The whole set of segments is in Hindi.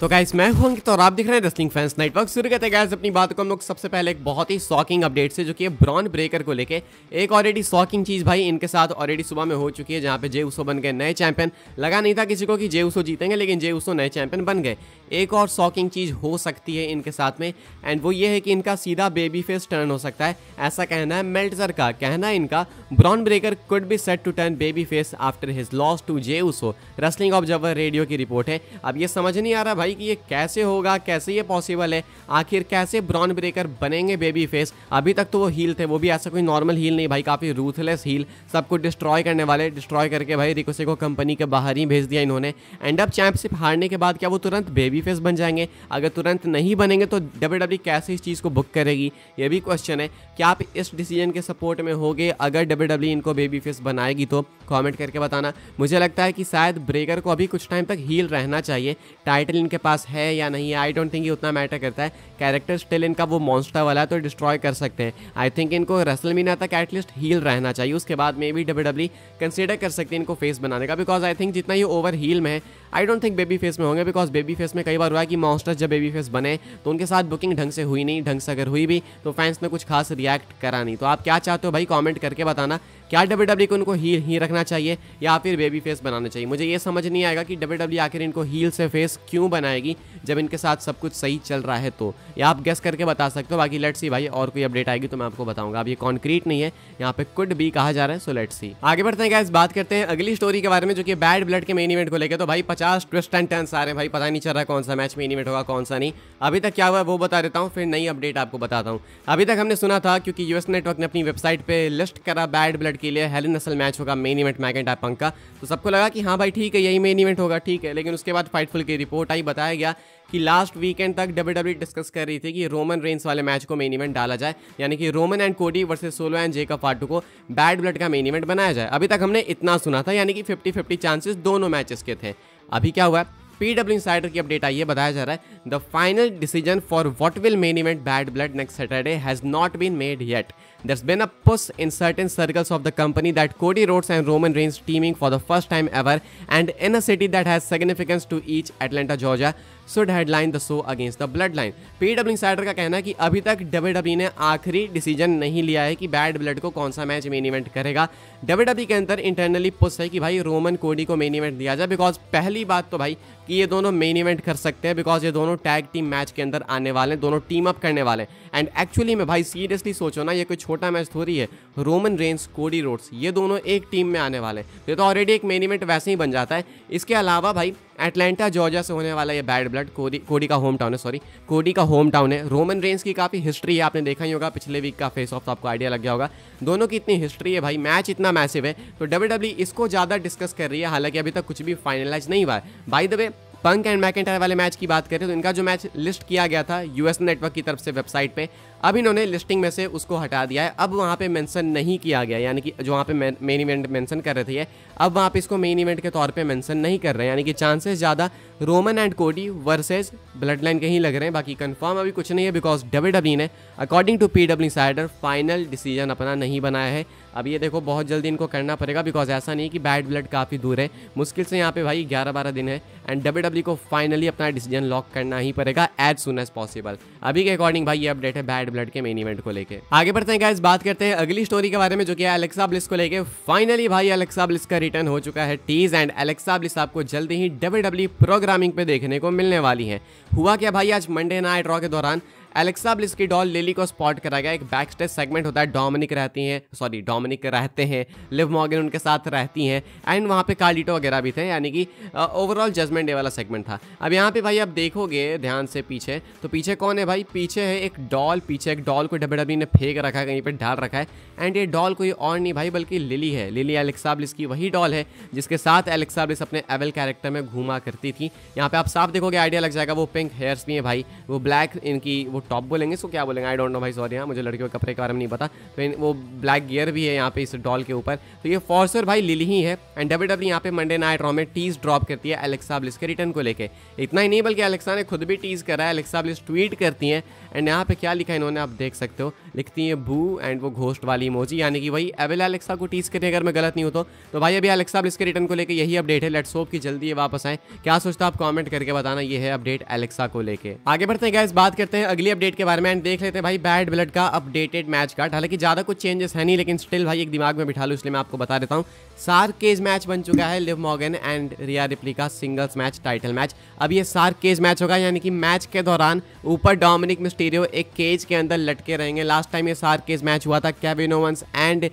तो गाइस मैं हूं अंकित तो और आप देख रहे हैं रेस्लिंग फैंस नेटवर्क शुरू करते गाइस अपनी बात को हम लोग सबसे पहले एक बहुत ही शॉकिंग अपडेट से जो कि ब्रॉन ब्रेकर को लेके एक ऑलरेडी शॉकिंग चीज़ भाई इनके साथ ऑलरेडी सुबह में हो चुकी है जहां पे जे उसो बन गए नए चैंपियन लगा नहीं था किसी को कि जे उसो जीतेंगे लेकिन जे उसो नए चैंपियन बन गए एक और शॉकिंग चीज़ हो सकती है इनके साथ में एंड वो ये है कि इनका सीधा बेबी फेस टर्न हो सकता है ऐसा कहना है मेल्टजर का कहना है इनका Bron Breakker could be set to turn babyface after his loss to Jey Uso wrestling of radio की रिपोर्ट है अब ये समझ नहीं आ रहा भाई भाई कि ये कैसे होगा कैसे ये पॉसिबल है आखिर कैसे ब्रॉन ब्रेकर बनेंगे बेबी फेस अभी तक तो वो हील थे वो भी ऐसा कोई नॉर्मल हील नहीं भाई काफ़ी रूथलेस हील सबको डिस्ट्रॉय करने वाले डिस्ट्रॉय करके भाई रिकोसे को कंपनी के बाहर ही भेज दिया इन्होंने एंड अब चैंपियनशिप हारने के बाद क्या वो तुरंत बेबी फेस बन जाएंगे अगर तुरंत नहीं बनेंगे तो डब्ल्यू e कैसे इस चीज़ को बुक करेगी ये भी क्वेश्चन है क्या आप इस डिसीजन के सपोर्ट में होगे अगर डब्ल्यू e इनको बेबी फेस बनाएगी तो कमेंट करके बताना मुझे लगता है कि शायद ब्रेकर को अभी कुछ टाइम तक हील रहना चाहिए टाइटल इनके पास है या नहीं आई डोंट थिंक ये उतना मैटर करता है कैरेक्टर स्टिल इनका वो मॉन्स्टर वाला है तो डिस्ट्रॉय कर सकते हैं आई थिंक इनको रसल मीना तक एटलीस्ट हील रहना चाहिए उसके बाद में बी डब्ल्यू डब्ल्यू कंसिडर कर सकते हैं इनको फेस बनाने का बिकॉज आई थिंक जितना ये ओवर हील में है I don't think babyface में होंगे बिकॉज बेबी फेस में कई बार हुआ कि मॉन्स्टर जब बेबी फेस बने तो उनके साथ बुकिंग ढंग से हुई नहीं ढंग से अगर हुई भी तो फैंस ने कुछ खास रिएक्ट करा नहीं तो आप क्या चाहते हो भाई कॉमेंट करके बताना क्या डब्ल्यू डब्ल्यू e को इनको हील ही रखना चाहिए या फिर बेबी फेस बनाना चाहिए मुझे ये समझ नहीं आएगा कि डब्ल्यू डब्ल्यू e आखिर इनको हील से फेस क्यों बनाएगी जब इनके साथ सब कुछ सही चल रहा है तो या आप गेस करके बता सकते हो बाकी लेट सी भाई और कोई अपडेट आएगी तो मैं आपको बताऊंगा अब ये कॉन्क्रीट नहीं है यहाँ पे कुड भी कहा जा रहा है सो लेट सी आगे बढ़ते हैं इस बात करते हैं अगली स्टोरी के बारे में जो कि बैड ब्लड के मेन इवेंट को लेकर तो भाई पचास ट्विस्ट एंड टेंस आ रहे हैं भाई पता नहीं चल रहा कौन सा मैच मेन इवेंट होगा कौन सा नहीं अभी तक क्या हुआ वो बता देता हूँ फिर नई अपडेट आपको बताता हूँ अभी तक हमने सुना था क्योंकि यूएस नेटवर्क ने अपनी वेबसाइट पर लिस्ट करा बैड ब्लड के लिए हेलन नसल मैच होगा मेन इवेंट मैगन टापंग का तो सबको लगा कि हाँ भाई ठीक है यही मेन इवेंट होगा ठीक है लेकिन उसके बाद फाइटफुल की रिपोर्ट आई बताया गया कि लास्ट वीकेंड तक डब्ल्यू डब्ल्यू डिस्कस कर रही थी कि रोमन रेंस वाले मैच को मेन इवेंट डाला जाए यानी कि Roman and Cody versus Solo and Jacob Fatu को बैड ब्लड का मेन इवेंट बनाया जाए अभी तक हमने इतना सुना था यानी कि फिफ्टी फिफ्टी चांसेस दोनों मैचेस के थे अभी क्या हुआ पीडब्ल्यू इंसाइडर की अपडेट आई है बताया जा रहा है the final decision for what will main event Bad Blood next Saturday has not been made yet there's been a push in certain circles of the company that Cody Rhodes and Roman Reigns teaming for the first time ever and in a city that has significance to each Atlanta Georgia should headline the show against the Bloodline P W Insider का कहना है कि अभी तक डब्ल्यू डब्ल्यू e ने आखिरी डिसीजन नहीं लिया है कि बैड ब्लड को कौन सा मैच मेन इवेंट करेगा डब्ल्यू डब्ल्यू e के अंदर इंटरनली पुश है कि भाई रोमन कोडी को मेन इवेंट दिया जाए बिकॉज पहली बात तो भाई कि ये दोनों मेन इवेंट कर सकते हैं बिकॉज ये दोनों टैग टीम मैच के अंदर आने वाले हैं दोनों टीम अप करने वाले हैं एंड एक्चुअली में भाई सीरियसली सोचो ना ये कोई छोटा मैच थोड़ी है रोमन रेंस कोडी रोड्स ये दोनों एक टीम में आने वाले हैं ये तो ऑलरेडी एक मेन इवेंट वैसे ही बन जाता है इसके अलावा भाई एटलांटा जॉर्जिया से होने वाला ये बैड ब्लड कोडी कोडी का होम टाउन है सॉरी कोडी का होम टाउन है रोमन रेंज की काफ़ी हिस्ट्री है आपने देखा ही होगा पिछले वीक का फेस ऑफ तो आपको आइडिया लग गया होगा दोनों की इतनी हिस्ट्री है भाई मैच इतना मैसिव है तो डब्ल्यू e इसको ज़्यादा डिस्कस कर रही है हालांकि अभी तक कुछ भी फाइनलाइज नहीं हुआ है by the way Punk and McIntyre वाले मैच की बात करें तो इनका जो मैच लिस्ट किया गया था यूएस नेटवर्क की तरफ से वेबसाइट पे अब इन्होंने लिस्टिंग में से उसको हटा दिया है अब वहाँ पे मेंशन नहीं किया गया यानी कि जो वहाँ पे मेन इवेंट मेंशन कर रहे थे अब वहाँ पे इसको मेन इवेंट के तौर पे मेंशन नहीं कर रहे हैं यानी कि चांसेस ज़्यादा Roman and Cody versus Bloodline के ही लग रहे हैं बाकी कन्फर्म अभी कुछ नहीं है बिकॉज डब्ल्यू डब्ल्यू ने according to P W Insider final decision अपना नहीं बनाया है अब ये देखो बहुत जल्दी इनको करना पड़ेगा बिकॉज ऐसा नहीं कि बैड ब्लड काफ़ी दूर है मुश्किल से यहाँ पे भाई ग्यारह बारह दिन है एंड डब्ल्यू डब्ल्यू को फाइनली अपना डिसीजन लॉक करना ही पड़ेगा एज सुन एज पॉसिबल अभी के अकॉर्डिंग भाई ये अपडेट है बैड रेड ब्लड के मेन इवेंट को लेके आगे बढ़ते हैं गाइस बात करते हैं अगली स्टोरी के बारे में जो कि एलेक्सा ब्लिस को लेके फाइनली भाई एलेक्सा ब्लिस का रिटर्न हो चुका है टीज एंड एलेक्सा ब्लिस आपको जल्दी ही डब्ल्यू प्रोग्रामिंग e पे देखने को मिलने वाली है हुआ क्या भाई आज मंडे नाइट रॉ के दौरान एलेक्सा ब्लिस की डॉल लिली को स्पॉट करा गया एक बैक स्टेज सेगमेंट होता है डोमिनिक रहती हैं सॉरी डोमिनिक रहते हैं लिव मॉर्गन उनके साथ रहती हैं एंड वहाँ पे कार्डिटो वगैरह भी थे यानी कि ओवरऑल जजमेंट डे वाला सेगमेंट था अब यहाँ पे भाई आप देखोगे ध्यान से पीछे तो पीछे कौन है भाई पीछे है एक डॉल पीछे एक डॉल को डब्ल्यू ने फेंक रखा है कहीं पर डाल रखा है एंड ये डॉल कोई और नहीं भाई बल्कि लिली है लिली एलेक्सा ब्लिस की वही डॉल है जिसके साथ एलेक्सा ब्लिस अपने एवल कैरेक्टर में घूमा करती थी यहाँ पे आप साफ देखोगे आइडिया लग जाएगा वो पिंक हेयर्स भी हैं भाई वो ब्लैक इनकी वो वो टॉप बोलेंगे इसको क्या बोलेंगे आई डोंट नो भाई सॉरी हाँ मुझे लड़कियों के कपड़े के बारे में नहीं पता तो वो ब्लैक गियर भी है यहाँ पे इस डॉल के ऊपर तो ये फॉर्सर भाई लिली ही है एंड डब्ल्यू डब्ल्यू यहाँ पे मंडे नाइट रॉ में टीज ड्रॉप करती है एलेक्सा ब्लिस के रिटर्न को लेकर इतना ही नहीं बल्कि एलेक्सा ने खुद भी टीज करा है एलेक्सा ब्लिस ट्वीट करती हैं एंड यहाँ पे क्या लिखा इन्होंने आप देख सकते हो लिखती है भू एंड वो घोस्ट वाली इमोजी यानी कि वही अवेल एलेक्सा को टीस करें अगर मैं गलत नहीं हूँ तो।, तो, भाई अभी एलेक्सा इसके रिटर्न को लेकर यही अपडेट है लेट्स होप कि जल्दी ये वापस आए क्या सोचता आप कॉमेंट करके बताना ये है अपडेट एलेक्सा को लेकर आगे बढ़ते हैं गैस बात करते हैं अगली अपडेट के बारे में एंड देख लेते हैं भाई बैड ब्लड का अपडेटेड मैच कार्ड हालांकि ज़्यादा कुछ चेंजेस है नहीं लेकिन स्टिल भाई एक दिमाग में बिठा लो इसलिए मैं आपको बता देता हूँ सार केज मैच बन चुका है Liv Morgan and Rhea Ripley का सिंगल्स मैच टाइटल मैच अब ये सार केज मैच होगा यानी कि मैच के दौरान ऊपर डोमिनिक मिस्टीरियो एक केज के अंदर लटके रहेंगे लास्ट टाइम ये सार केज मैच हुआ था कैबिन ओवंस एंड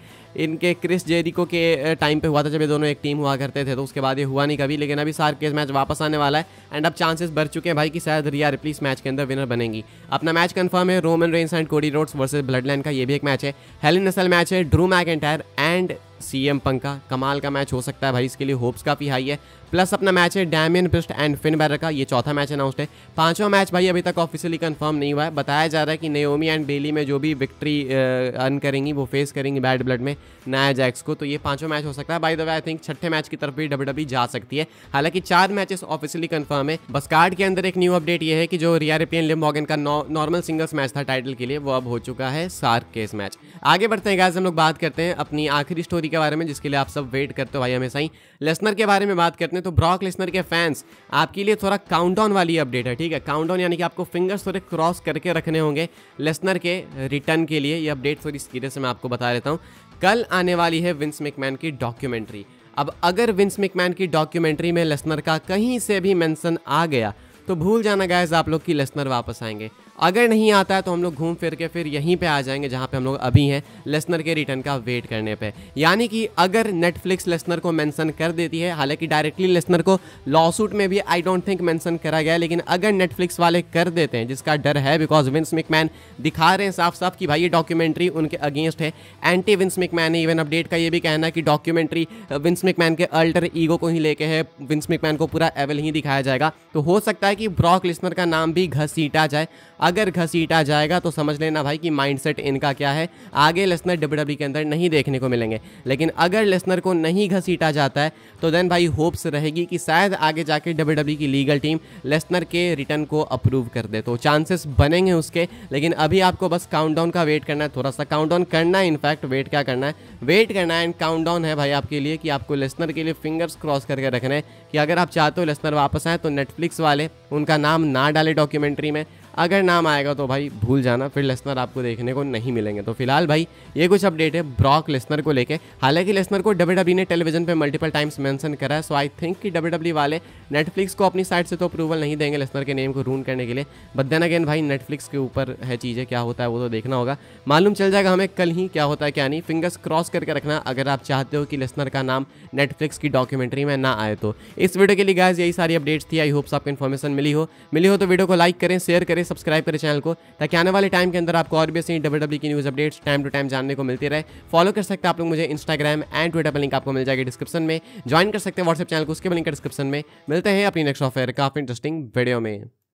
इनके क्रिस जेरिको के टाइम पे हुआ था जब ये दोनों एक टीम हुआ करते थे तो उसके बाद ये हुआ नहीं कभी लेकिन अभी सार केज मैच वापस आने वाला है एंड अब चांसेस बढ़ चुके हैं भाई कि शायद रिया रिप्लीस इस मैच के अंदर विनर बनेंगी अपना मैच कंफर्म है Roman Reigns and Cody Rhodes versus Bloodline का ये भी एक मैच है हेलिन नसल मैच है Drew Mac and C M Punk कमाल का मैच हो सकता है भाई इसके लिए होप्स काफ़ी हाई है प्लस अपना मैच है डैमिन पिस्ट एंड फिन बैर का ये चौथा मैच अनाउंस्ड है पांचवा मैच भाई अभी तक ऑफिशियली कंफर्म नहीं हुआ है बताया जा रहा है कि नयोमी एंड बेली में जो भी विक्ट्री अर्न करेंगी वो फेस करेंगी बैड ब्लड में नया जैक्स को तो ये पांचवा मैच हो सकता है by the way I think छठे मैच की तरफ भी डब्ल्यू e जा सकती है हालांकि चार मैचेस ऑफिशियली कंफर्म है बस कार्ड के अंदर एक न्यू अपडेट ये है कि जो रिया रिपियन लिमबॉगन का नॉर्मल सिंगल्स मैच था टाइटल के लिए वो अब हो चुका है सार्क केस मैच आगे बढ़ते हैं गाइस हम लोग बात करते हैं अपनी आखिरी स्टोरी के बारे में जिसके लिए आप सब वेट करते हो भाई हमेशा ही लेसनर के बारे में बात करते हैं तो ब्रॉक लेसनर के फैंस आपके लिए थोड़ा काउंटडाउन वाली अपडेट है ठीक है काउंटडाउन यानी कि आपको फिंगर्स थोड़े क्रॉस करके रखने होंगे लेसनर के रिटर्न के लिए ये अपडेट थोड़ी सीधे से मैं आपको बता देता हूँ कल आने वाली है विंस मिकमैन की डॉक्यूमेंट्री अब अगर विंस मिकमैन की डॉक्यूमेंट्री में लेसनर का कहीं से भी मैंसन आ गया तो भूल जाना गायज आप लोग की लेसनर वापस आएंगे अगर नहीं आता है तो हम लोग घूम फिर के फिर यहीं पे आ जाएंगे जहाँ पे हम लोग अभी हैं लेसनर के रिटर्न का वेट करने पे यानी कि अगर नेटफ्लिक्स लेसनर को मेंशन कर देती है हालांकि डायरेक्टली लेसनर को लॉसूट में भी आई डोंट थिंक मेंशन करा गया लेकिन अगर नेटफ्लिक्स वाले कर देते हैं जिसका डर है बिकॉज विंस मिकमैन दिखा रहे हैं साफ साफ कि भाई ये डॉक्यूमेंट्री उनके अगेंस्ट है एंटी विंस मिकमैन ने इवन अपडेट का ये भी कहना कि डॉक्यूमेंट्री विंस मिकमैन के अल्टर ईगो को ही लेके है विंस मिकमैन को पूरा एवल ही दिखाया जाएगा तो हो सकता है कि ब्रॉक लिस्नर का नाम भी घसीटा जाए अगर घसीटा जाएगा तो समझ लेना भाई कि माइंडसेट इनका क्या है आगे लेसनर डब्ल्यू e के अंदर नहीं देखने को मिलेंगे लेकिन अगर लेसनर को नहीं घसीटा जाता है तो देन भाई होप्स रहेगी कि शायद आगे जाके डब्ल्यू e की लीगल टीम लेसनर के रिटर्न को अप्रूव कर दे तो चांसेस बनेंगे उसके लेकिन अभी आपको बस काउंट का वेट करना है थोड़ा सा काउंट करना है इनफैक्ट वेट क्या करना है वेट करना है एंड काउंट है भाई आपके लिए कि आपको लेसनर के लिए फिंगर्स क्रॉस करके रखना है कि अगर आप चाहते हो लेसनर वापस आए तो नेटफ्लिक्स वाले उनका नाम ना डाले डॉक्यूमेंट्री में अगर नाम आएगा तो भाई भूल जाना फिर लेसनर आपको देखने को नहीं मिलेंगे तो फिलहाल भाई ये कुछ अपडेट है ब्रॉक लेसनर को लेके हालांकि लेसनर को डब्ल्यू e ने टेलीविजन पर मल्टीपल टाइम्स मैंसन करा है सो आई थिंक कि डब्ल्यू e वाले नेटफ्लिक्स को अपनी साइड से तो अप्रूवल नहीं देंगे लेसनर के नेम को रून करने के लिए बट देन अगेन भाई नेटफ्लिक्स के ऊपर है चीज़ें क्या होता है वो तो देखना होगा मालूम चल जाएगा हमें कल ही क्या होता है क्या नहीं फिंगर्स क्रॉस करके रखना अगर आप चाहते हो कि लेसनर का नाम नेटफ्लिक्स की डॉक्यूमेंट्री में ना आए तो इस वीडियो के लिए गायज यही सारी अपडेट्स थी आई होप्स आपको इन्फॉर्मेशन मिली हो मिली हो तो वीडियो को लाइक करें शेयर करें सब्सक्राइब करें चैनल को ताकि आने वाले टाइम के अंदर आपको और भी ऐसी डब्ल्यू डब्ल्यू e की news updates time to time जानने को मिलती रहे फॉलो कर सकते हैं आप लोग मुझे इंस्टाग्राम एंड ट्विटर पर लिंक आपको मिल जाएगी डिस्क्रिप्शन में ज्वाइन कर सकते हैं व्हाट्सएप चैनल को उसके लिंक डिस्क्रिप्शन में मिलते हैं अपनी नेक्स्ट ऑफेयर काफ़ी इंटरेस्टिंग वीडियो में